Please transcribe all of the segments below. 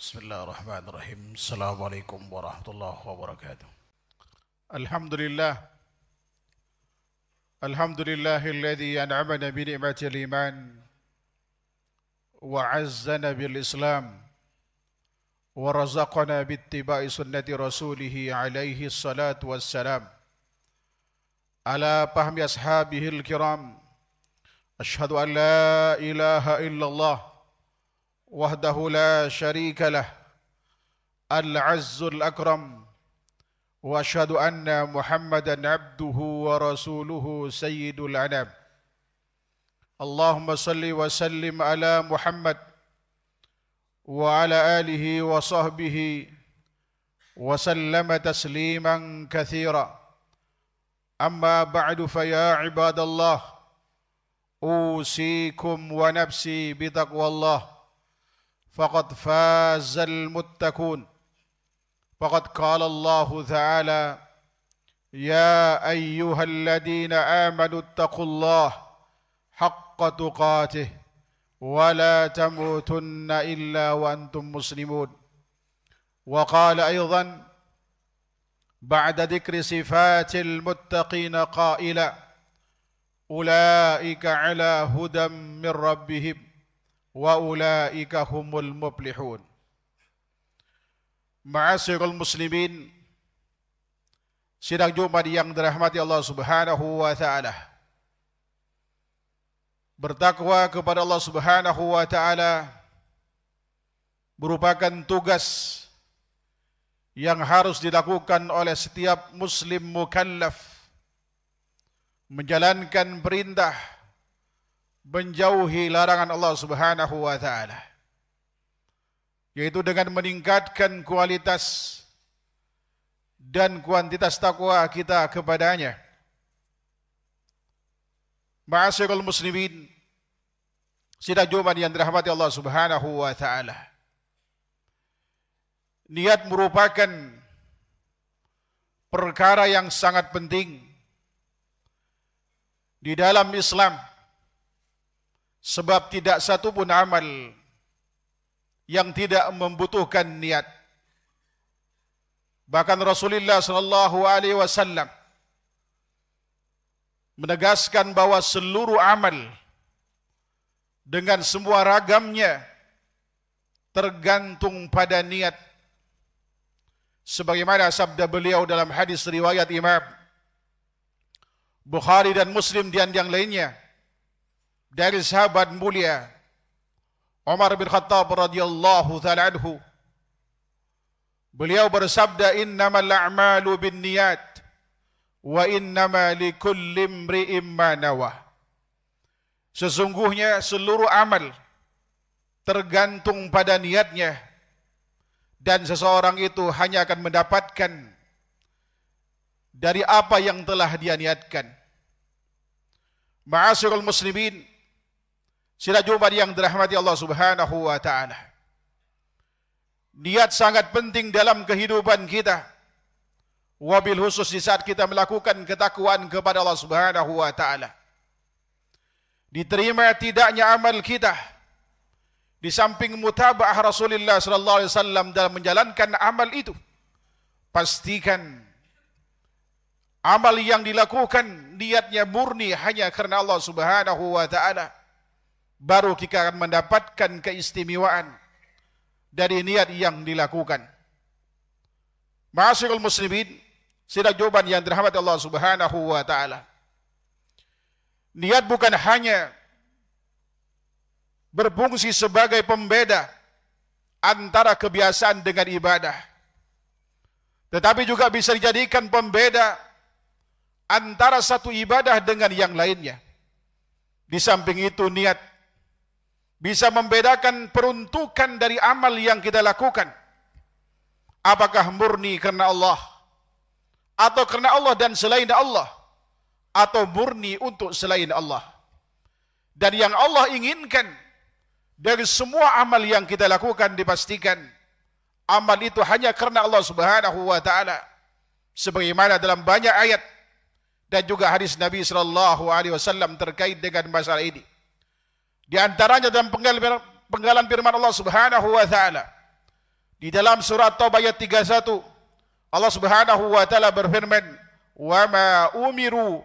Bismillahirrahmanirrahim. Assalamualaikum warahmatullahi wabarakatuh. Alhamdulillah. Alhamdulillah alladhi an'amana bi ni'mati al-iman wa 'azzana bil Islam wa razaqana bi ittiba'i sunnati rasulih alaihi salatu wassalam. Ala fahmi ashabihi al-kiram. Ashhadu an la ilaha illallah وحده لا شريك له العز الأكرم وأشهد أن محمدا عبده ورسوله سيد الأنام اللهم صل وسلم على محمد وعلى آله وصحبه وسلم تسليما كثيرا أما بعد فيا عباد الله أوصيكم ونفسي بتقوى الله فقد فاز المتقون فقد قال الله تعالى يا ايها الذين امنوا اتقوا الله حق تقاته ولا تموتن الا وانتم مسلمون وقال ايضا بعد ذكر صفات المتقين قائلا اولئك على هدى من ربهم وَأُولَٰئِكَ هُمُ الْمُبْلِحُونَ Ma'asirul muslimin Sidang Jumat yang dirahmati Allah subhanahu wa ta'ala Bertakwa kepada Allah subhanahu wa ta'ala Merupakan tugas Yang harus dilakukan oleh setiap muslim mukallaf Menjalankan perintah menjauhi larangan Allah Subhanahu wa taala yaitu dengan meningkatkan kualitas dan kuantitas takwa kita kepadanya Ma'asyiral muslimin sidang Jumat yang dirahmati Allah Subhanahu wa taala niat merupakan perkara yang sangat penting di dalam Islam sebab tidak satu pun amal yang tidak membutuhkan niat. Bahkan Rasulullah sallallahu alaihi wasallam menegaskan bahawa seluruh amal dengan semua ragamnya tergantung pada niat. Sebagaimana sabda beliau dalam hadis riwayat Imam Bukhari dan Muslim dan yang lainnya, dari sahabat mulia Umar bin Khattab radhiyallahu taala beliau bersabda Inna malamalu bin binniyat wa inna likulli imri'in ma sesungguhnya seluruh amal tergantung pada niatnya dan seseorang itu hanya akan mendapatkan dari apa yang telah dia niatkan Maasirul muslimin Sila jumpa yang dirahmati Allah subhanahu wa ta'ala. Niat sangat penting dalam kehidupan kita. Wabil khusus di saat kita melakukan ketakuan kepada Allah subhanahu wa ta'ala. Diterima tidaknya amal kita. Di samping mutabah Rasulullah sallallahu alaihi wasallam dalam menjalankan amal itu. Pastikan amal yang dilakukan niatnya murni hanya kerana Allah subhanahu wa ta'ala baru kita akan mendapatkan keistimewaan dari niat yang dilakukan. Ma'asyiral muslimin, sidak jawaban yang dirahmati Allah Subhanahu wa taala. Niat bukan hanya berfungsi sebagai pembeda antara kebiasaan dengan ibadah. Tetapi juga bisa dijadikan pembeda antara satu ibadah dengan yang lainnya. Di samping itu niat bisa membedakan peruntukan dari amal yang kita lakukan. Apakah murni karena Allah atau karena Allah dan selain Allah atau murni untuk selain Allah? Dan yang Allah inginkan dari semua amal yang kita lakukan dipastikan amal itu hanya karena Allah Subhanahu wa taala sebagaimana dalam banyak ayat dan juga hadis Nabi sallallahu alaihi wasallam terkait dengan masalah ini. Di antaranya dalam penggalan firman Allah Subhanahu wa taala. Di dalam surah Taubah ayat 31 Allah Subhanahu wa taala berfirman, "Wa ma umiru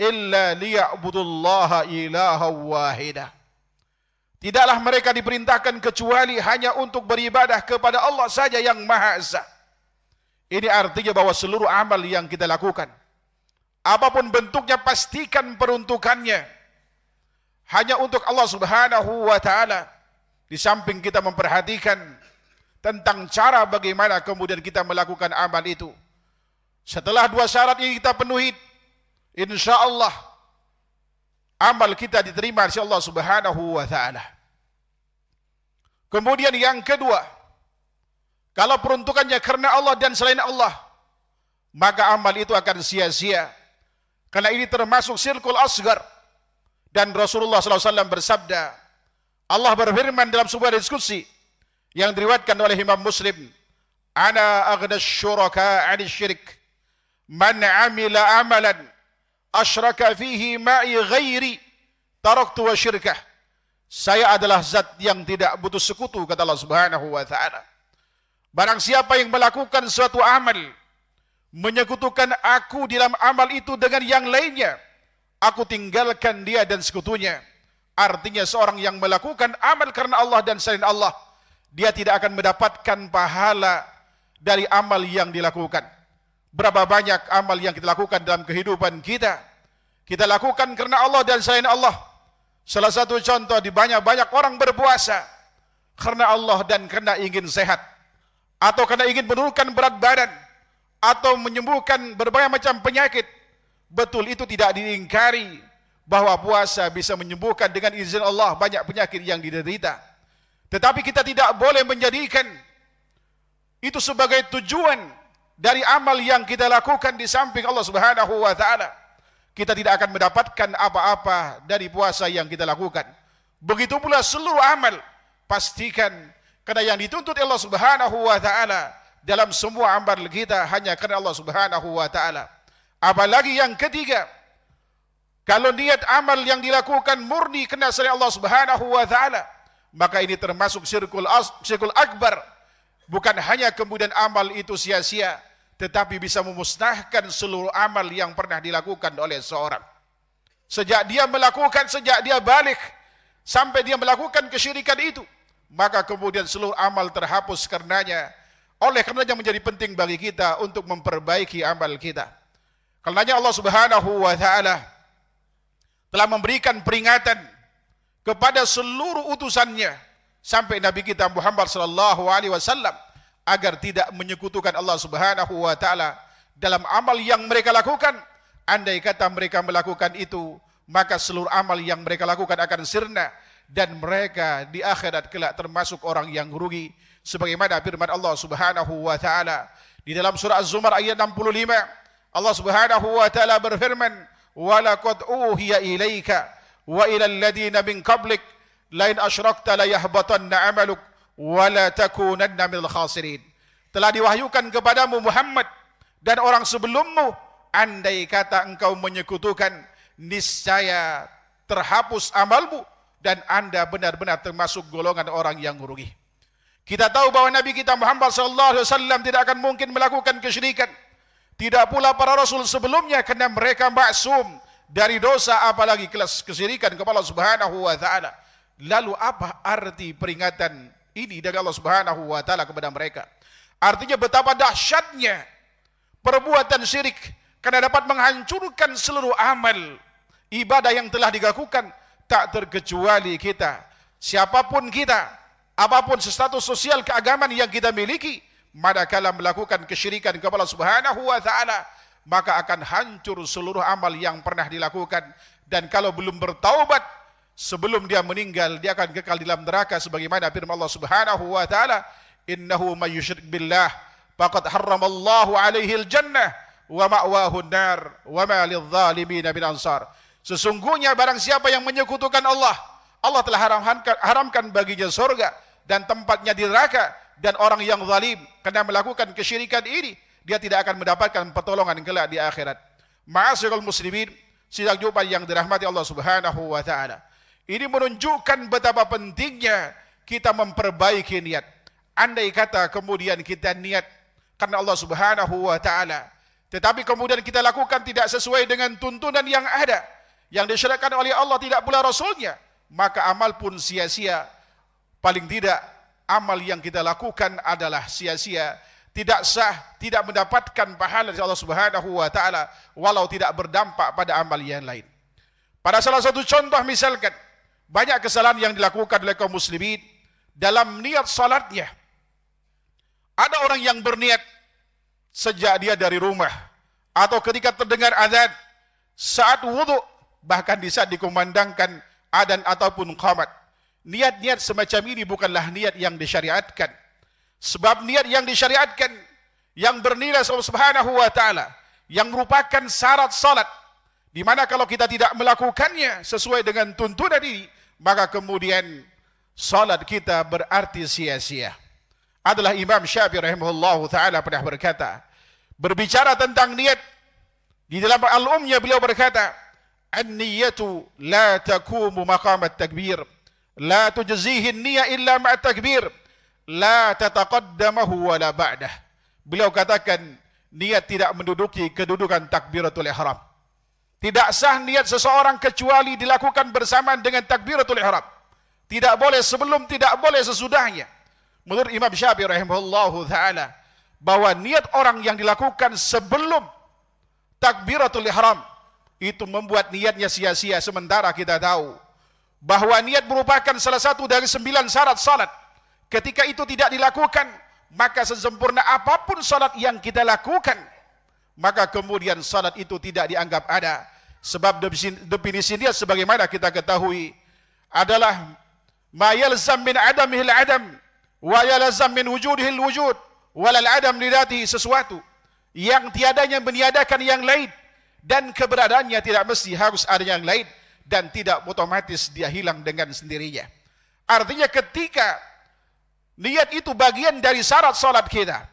illa liya'budullaha ilahan wahida." Tidaklah mereka diperintahkan kecuali hanya untuk beribadah kepada Allah saja yang Maha Esa. Ini artinya bahawa seluruh amal yang kita lakukan apapun bentuknya pastikan peruntukannya. hanya untuk Allah Subhanahu wa taala. Di samping kita memperhatikan tentang cara bagaimana kemudian kita melakukan amal itu. Setelah dua syarat ini kita penuhi, insya Allah amal kita diterima oleh Allah Subhanahu wa taala. Kemudian yang kedua, kalau peruntukannya karena Allah dan selain Allah, maka amal itu akan sia-sia. Karena ini termasuk sirkul asgar, dan Rasulullah SAW bersabda Allah berfirman dalam sebuah diskusi yang diriwayatkan oleh Imam Muslim ana aghna asyuraka an asyrik man amila amalan asyraka fihi ma'i ghairi taraktu wa syirkah saya adalah zat yang tidak butuh sekutu kata Allah Subhanahu wa taala barang siapa yang melakukan suatu amal menyekutukan aku dalam amal itu dengan yang lainnya aku tinggalkan dia dan sekutunya. Artinya seorang yang melakukan amal karena Allah dan selain Allah, dia tidak akan mendapatkan pahala dari amal yang dilakukan. Berapa banyak amal yang kita lakukan dalam kehidupan kita? Kita lakukan karena Allah dan selain Allah. Salah satu contoh di banyak-banyak orang berpuasa karena Allah dan karena ingin sehat atau karena ingin menurunkan berat badan atau menyembuhkan berbagai macam penyakit Betul itu tidak diingkari bahawa puasa bisa menyembuhkan dengan izin Allah banyak penyakit yang diderita. Tetapi kita tidak boleh menjadikan itu sebagai tujuan dari amal yang kita lakukan di samping Allah Subhanahu wa taala. Kita tidak akan mendapatkan apa-apa dari puasa yang kita lakukan. Begitu pula seluruh amal pastikan karena yang dituntut Allah Subhanahu wa taala dalam semua amal kita hanya karena Allah Subhanahu wa taala. Apalagi yang ketiga, kalau niat amal yang dilakukan murni kena syariat Allah Subhanahu wa taala, maka ini termasuk syirkul as, syirkul akbar. Bukan hanya kemudian amal itu sia-sia, tetapi bisa memusnahkan seluruh amal yang pernah dilakukan oleh seorang. Sejak dia melakukan, sejak dia balik, sampai dia melakukan kesyirikan itu, maka kemudian seluruh amal terhapus karenanya. Oleh karenanya menjadi penting bagi kita untuk memperbaiki amal kita. Kerana Allah Subhanahu wa taala telah memberikan peringatan kepada seluruh utusannya sampai Nabi kita Muhammad sallallahu alaihi wasallam agar tidak menyekutukan Allah Subhanahu wa taala dalam amal yang mereka lakukan. Andai kata mereka melakukan itu, maka seluruh amal yang mereka lakukan akan sirna dan mereka di akhirat kelak termasuk orang yang rugi sebagaimana firman Allah Subhanahu wa taala di dalam surah Az-Zumar ayat 65 Allah Subhanahu wa taala berfirman, "Wa laqad uhiya ilaika wa ila alladziina min qablik lain asyrakta la yahbatanna 'amaluk wa la takunanna minal khasirin." Telah diwahyukan kepadamu Muhammad dan orang sebelummu andai kata engkau menyekutukan niscaya terhapus amalmu dan anda benar-benar termasuk golongan orang yang rugi. Kita tahu bahawa Nabi kita Muhammad sallallahu alaihi wasallam tidak akan mungkin melakukan kesyirikan. Tidak pula para rasul sebelumnya kerana mereka maksum dari dosa apalagi kelas kesirikan kepada Allah Subhanahu wa taala. Lalu apa arti peringatan ini dari Allah Subhanahu wa taala kepada mereka? Artinya betapa dahsyatnya perbuatan syirik karena dapat menghancurkan seluruh amal ibadah yang telah digakukan tak terkecuali kita. Siapapun kita, apapun status sosial keagamaan yang kita miliki, manakala melakukan kesyirikan kepada Allah Subhanahu wa taala maka akan hancur seluruh amal yang pernah dilakukan dan kalau belum bertaubat sebelum dia meninggal dia akan kekal dalam neraka sebagaimana firman Allah Subhanahu wa taala innahu may yushrik billah faqad harramallahu alaihi jannah, wa ma'wahu an-nar wa ma lidh-dhalimin min ansar sesungguhnya barang siapa yang menyekutukan Allah Allah telah haramkan, haramkan baginya surga dan tempatnya di neraka dan orang yang zalim kena melakukan kesyirikan ini dia tidak akan mendapatkan pertolongan kelak di akhirat. Ma'asyiral muslimin, sidang jumpa yang dirahmati Allah Subhanahu wa taala. Ini menunjukkan betapa pentingnya kita memperbaiki niat. Andai kata kemudian kita niat karena Allah Subhanahu wa taala, tetapi kemudian kita lakukan tidak sesuai dengan tuntunan yang ada yang disyariatkan oleh Allah tidak pula rasulnya, maka amal pun sia-sia. Paling tidak amal yang kita lakukan adalah sia-sia, tidak sah, tidak mendapatkan pahala dari Allah Subhanahu wa taala walau tidak berdampak pada amal yang lain. Pada salah satu contoh misalkan banyak kesalahan yang dilakukan oleh kaum muslimin dalam niat salatnya. Ada orang yang berniat sejak dia dari rumah atau ketika terdengar azan saat wudu bahkan di saat dikumandangkan adan ataupun qamat niat-niat semacam ini bukanlah niat yang disyariatkan. Sebab niat yang disyariatkan yang bernilai Allah Subhanahu wa taala yang merupakan syarat salat di mana kalau kita tidak melakukannya sesuai dengan tuntunan ini maka kemudian salat kita berarti sia-sia. Adalah Imam Syafi'i rahimahullahu taala pernah berkata berbicara tentang niat di dalam al-umnya beliau berkata an-niyatu la takumu maqamat takbir La tujzihin niya illa ma'at takbir. La tataqaddamahu wa la ba'dah. Beliau katakan, niat tidak menduduki kedudukan takbiratul ihram. Tidak sah niat seseorang kecuali dilakukan bersamaan dengan takbiratul ihram. Tidak boleh sebelum, tidak boleh sesudahnya. Menurut Imam Syafi'i rahimahullahu ta'ala, bahwa niat orang yang dilakukan sebelum takbiratul ihram, itu membuat niatnya sia-sia. Sementara kita tahu, bahawa niat merupakan salah satu dari sembilan syarat salat. Ketika itu tidak dilakukan, maka sesempurna apapun salat yang kita lakukan, maka kemudian salat itu tidak dianggap ada. Sebab definisi niat sebagaimana kita ketahui adalah ma'yal yalzam min hil adam wa'yal yalzam min hil wujud walal adam lidatihi sesuatu yang tiadanya meniadakan yang lain dan keberadaannya tidak mesti harus ada yang lain dan tidak otomatis dia hilang dengan sendirinya. Artinya ketika niat itu bagian dari syarat salat kita.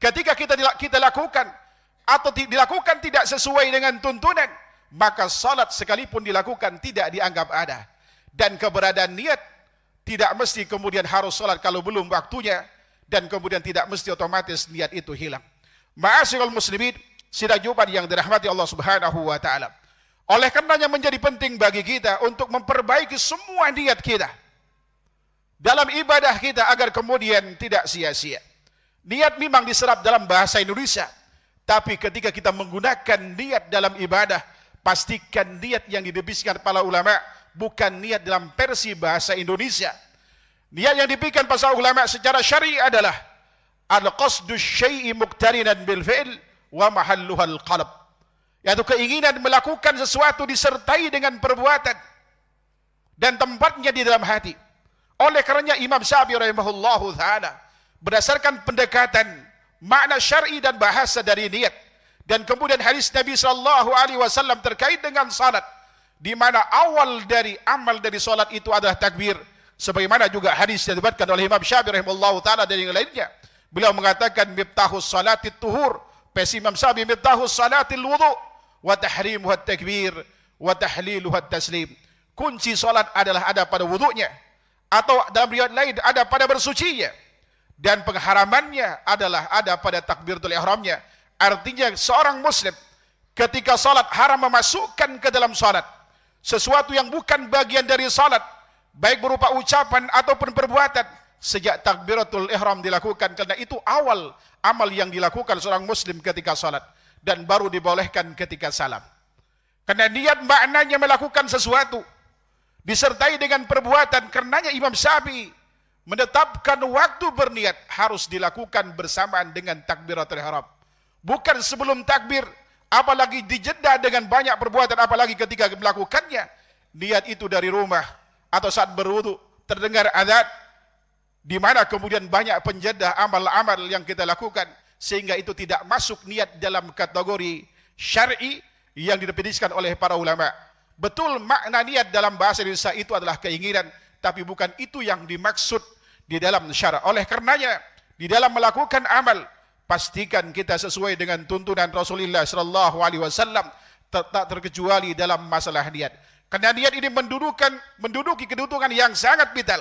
Ketika kita kita lakukan atau dilakukan tidak sesuai dengan tuntunan, maka salat sekalipun dilakukan tidak dianggap ada. Dan keberadaan niat tidak mesti kemudian harus salat kalau belum waktunya dan kemudian tidak mesti otomatis niat itu hilang. Ma'asyiral muslimin, sidang Jumat yang dirahmati Allah Subhanahu wa taala. Oleh karenanya menjadi penting bagi kita untuk memperbaiki semua niat kita dalam ibadah kita agar kemudian tidak sia-sia. Niat memang diserap dalam bahasa Indonesia, tapi ketika kita menggunakan niat dalam ibadah, pastikan niat yang didebiskan para ulama bukan niat dalam versi bahasa Indonesia. Niat yang diberikan para ulama secara syar'i adalah al-qasdu syai'i muqtarinan bil fi'l wa mahalluhal qalb. yaitu keinginan melakukan sesuatu disertai dengan perbuatan dan tempatnya di dalam hati. Oleh kerana Imam Syafi'i rahimahullahu taala berdasarkan pendekatan makna syar'i dan bahasa dari niat dan kemudian hadis Nabi sallallahu alaihi wasallam terkait dengan salat di mana awal dari amal dari salat itu adalah takbir sebagaimana juga hadis yang disebutkan oleh Imam Syafi'i rahimahullahu taala dan yang lainnya beliau mengatakan miftahus salati tuhur pesimam sabi miftahus salati wudu' wa tahrim wa takbir wa tahlil wa taslim. Kunci solat adalah ada pada wudunya atau dalam riwayat lain ada pada bersucinya dan pengharamannya adalah ada pada takbiratul ihramnya. Artinya seorang muslim ketika solat haram memasukkan ke dalam solat sesuatu yang bukan bagian dari solat baik berupa ucapan ataupun perbuatan sejak takbiratul ihram dilakukan karena itu awal amal yang dilakukan seorang muslim ketika solat dan baru dibolehkan ketika salam. Karena niat maknanya melakukan sesuatu disertai dengan perbuatan karenanya Imam Syafi menetapkan waktu berniat harus dilakukan bersamaan dengan takbiratul ihram. Bukan sebelum takbir apalagi dijeda dengan banyak perbuatan apalagi ketika melakukannya niat itu dari rumah atau saat berwudu terdengar azan di mana kemudian banyak penjeda amal-amal yang kita lakukan sehingga itu tidak masuk niat dalam kategori syar'i yang didefinisikan oleh para ulama. Betul makna niat dalam bahasa Indonesia itu adalah keinginan, tapi bukan itu yang dimaksud di dalam syara. Oleh karenanya, di dalam melakukan amal, pastikan kita sesuai dengan tuntunan Rasulullah sallallahu alaihi wasallam tak terkecuali dalam masalah niat. Karena niat ini mendudukan menduduki kedudukan yang sangat vital.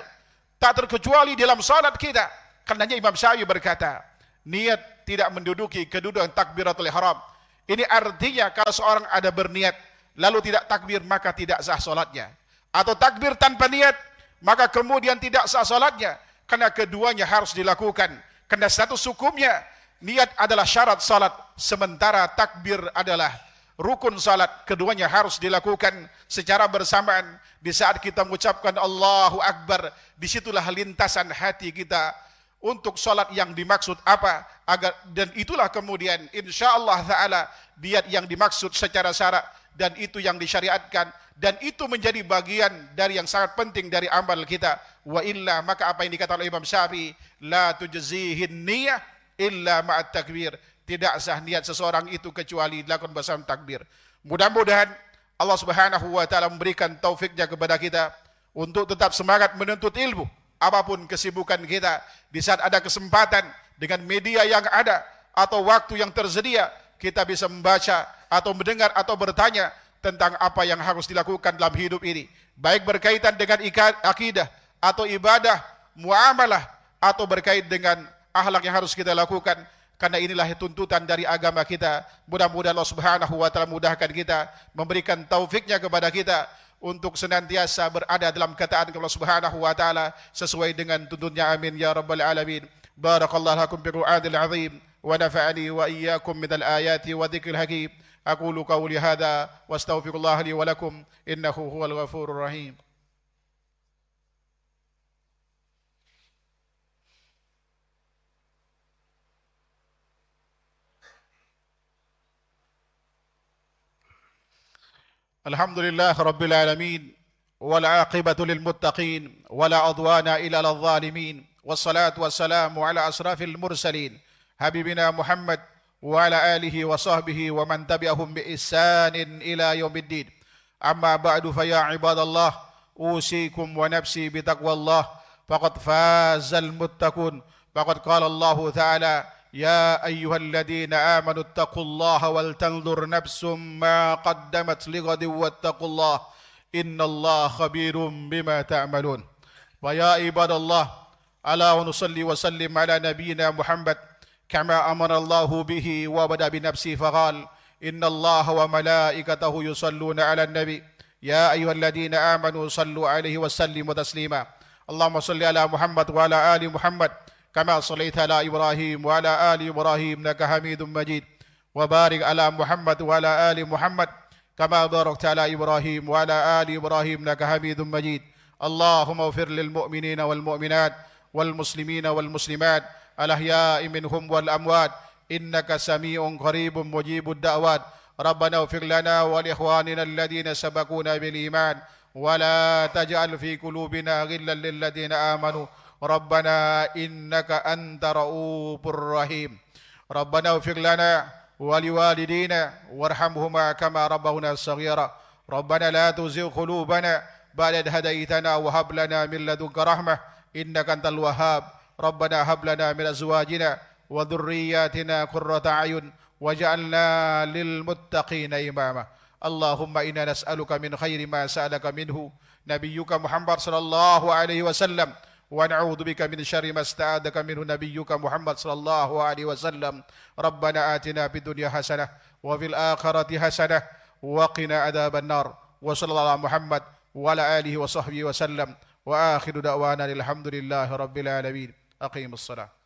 Tak terkecuali dalam salat kita. Karenanya Imam Syafi'i berkata, niat tidak menduduki kedudukan takbiratul ihram. Ini artinya kalau seorang ada berniat lalu tidak takbir maka tidak sah salatnya. Atau takbir tanpa niat maka kemudian tidak sah salatnya karena keduanya harus dilakukan. Karena satu hukumnya niat adalah syarat salat sementara takbir adalah rukun salat keduanya harus dilakukan secara bersamaan di saat kita mengucapkan Allahu Akbar disitulah lintasan hati kita untuk sholat yang dimaksud apa agar dan itulah kemudian insya Allah Taala diat yang dimaksud secara syarak dan itu yang disyariatkan dan itu menjadi bagian dari yang sangat penting dari amal kita wa illa maka apa yang dikatakan oleh Imam Syafi'i la tujzihi niyyah illa ma'at takbir tidak sah niat seseorang itu kecuali dilakukan bersama takbir mudah-mudahan Allah Subhanahu wa taala memberikan taufiknya kepada kita untuk tetap semangat menuntut ilmu apapun kesibukan kita di saat ada kesempatan dengan media yang ada atau waktu yang tersedia kita bisa membaca atau mendengar atau bertanya tentang apa yang harus dilakukan dalam hidup ini baik berkaitan dengan akidah atau ibadah muamalah atau berkait dengan ahlak yang harus kita lakukan karena inilah tuntutan dari agama kita mudah-mudahan Allah Subhanahu wa taala mudahkan kita memberikan taufiknya kepada kita untuk senantiasa berada dalam kataan Allah Subhanahu wa taala sesuai dengan tuntunnya amin ya rabbal alamin barakallahu lakum bi qur'anil azim wa nafa'ani wa iyyakum min al ayati wa dhikril hakim aqulu qawli hadha wastaghfirullaha li wa lakum innahu huwal ghafurur rahim الحمد لله رب العالمين والعاقبة للمتقين ولا عضوان إلا للظالمين الظالمين والصلاة والسلام على أشرف المرسلين حبيبنا محمد وعلى آله وصحبه ومن تبعهم بإحسان إلى يوم الدين أما بعد فيا عباد الله أوصيكم ونفسي بتقوى الله فقد فاز المتقون فقد قال الله تعالى يا ايها الذين امنوا اتقوا الله ولتنظر نفس ما قدمت لغد واتقوا الله ان الله خبير بما تعملون ويا عباد الله الا ونصلي وسلم على نبينا محمد كما امر الله به وبدا بنفسه فقال ان الله وملائكته يصلون على النبي يا ايها الذين امنوا صلوا عليه وسلموا تسليما اللهم صل على محمد وعلى ال محمد كما صليت على إبراهيم وعلى آل إبراهيم إنك حميد مجيد وبارك على محمد وعلى آل محمد كما باركت على إبراهيم وعلى آل إبراهيم إنك حميد مجيد اللهم اغفر للمؤمنين والمؤمنات والمسلمين والمسلمات الأحياء منهم والأموات إنك سميع قريب مجيب الدعوات ربنا اغفر لنا ولإخواننا الذين سبقونا بالإيمان ولا تجعل في قلوبنا غلا للذين آمنوا ربنا إنك أنت رؤوف رحيم ربنا اغفر لنا ولوالدينا وارحمهما كما ربونا صغيرا ربنا لا تزغ قلوبنا بعد إذ هديتنا وهب لنا من لدنك رحمة إنك أنت الوهاب ربنا هب لنا من أزواجنا وذرياتنا قرة أعين وجعلنا للمتقين إماما اللهم إنا نسألك من خير ما سألك منه نبيك محمد صلى الله عليه وسلم ونعوذ بك من شر ما استعاذك منه نبيك محمد صلى الله عليه وسلم ربنا آتنا في الدنيا حسنة وفي الآخرة حسنة وقنا عذاب النار وصلى الله على محمد وعلى آله وصحبه وسلم وآخر دعوانا الحمد لله رب العالمين أقيم الصلاة